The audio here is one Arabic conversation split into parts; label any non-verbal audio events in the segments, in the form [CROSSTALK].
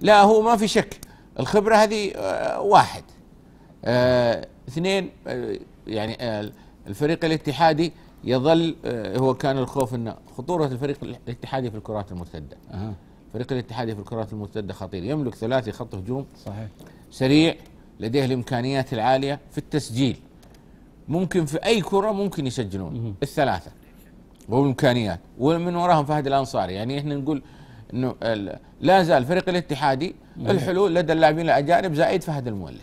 لا هو ما في شك الخبره هذه آه، واحد آه، اثنين آه، يعني الفريق الاتحادي يظل هو كان الخوف ان خطوره الفريق الاتحادي في الكرات المرتده فريق الفريق الاتحادي في الكرات المرتده خطير يملك ثلاثي خط هجوم صحيح سريع لديه الامكانيات العاليه في التسجيل ممكن في اي كره ممكن يسجلون الثلاثه والامكانيات ومن وراهم فهد الانصاري يعني احنا نقول انه لا زال فريق الاتحادي الحلول لدى اللاعبين الاجانب زائد فهد المولد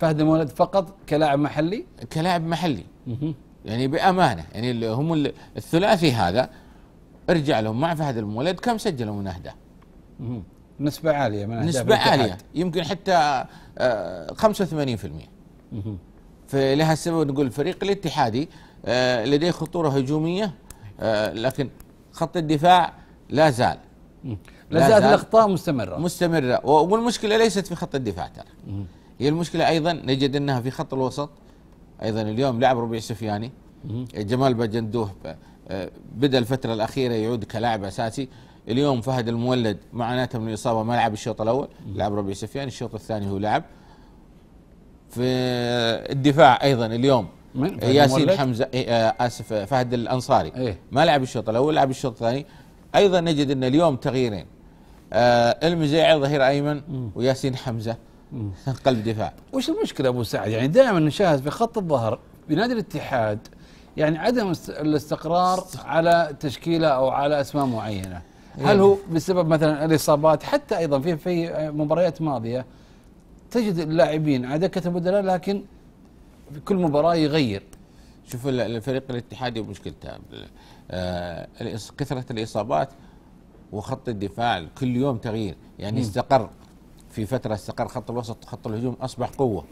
فهد المولد فقط كلاعب محلي كلاعب محلي يعني بامانه يعني هم الثلاثي هذا ارجع لهم مع فهد المولد كم سجلوا من اهداف نسبة عالية من نسبة عالية يمكن حتى 85% آه، فلها السبب نقول الفريق الاتحادي آه، لديه خطورة هجومية آه، لكن خط الدفاع لا زال لا زالت الاخطاء مستمره مستمره والمشكله ليست في خط الدفاع ترى هي المشكله ايضا نجد انها في خط الوسط ايضا اليوم لعب ربيع سفياني جمال بجندوه آه، بدا الفتره الاخيره يعود كلاعب اساسي اليوم فهد المولد معاناته من الاصابه ما لعب الشوط الاول لعب ربيع سفياني الشوط الثاني هو لعب في الدفاع ايضا اليوم ياسين حمزه آه، اسف فهد الانصاري ايه؟ ما لعب الشوط الاول لعب الشوط الثاني ايضا نجد ان اليوم تغييرين آه المزيعي ظهير ايمن وياسين حمزه [LAUGHS] قلب دفاع وش المشكله ابو سعد يعني دائما نشاهد في خط الظهر بنادي الاتحاد يعني عدم الاستقرار على تشكيله او على اسماء معينه إيه. هل هو بسبب مثلا الاصابات حتى ايضا في في مباريات ماضيه تجد اللاعبين على دكه لكن في كل مباراه يغير شوف الفريق الاتحادي مشكلته آه كثره الاصابات وخط الدفاع كل يوم تغيير يعني مم. استقر في فتره استقر خط الوسط خط الهجوم اصبح قوه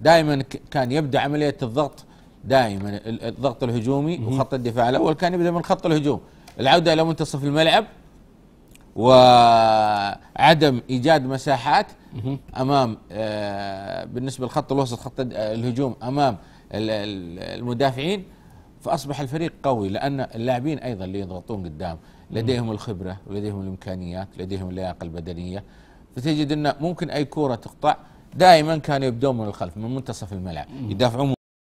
دائما كان يبدا عمليه الضغط دائما الضغط الهجومي مم. وخط الدفاع الاول كان يبدا من خط الهجوم العوده الى منتصف الملعب وعدم ايجاد مساحات امام آه بالنسبه لخط الوسط خط آه، الهجوم امام المدافعين فاصبح الفريق قوي لان اللاعبين ايضا اللي يضغطون قدام لديهم الخبره ولديهم الامكانيات لديهم اللياقه البدنيه فتجد ان ممكن اي كوره تقطع دائما كانوا يبدون من الخلف من منتصف الملعب يدافعون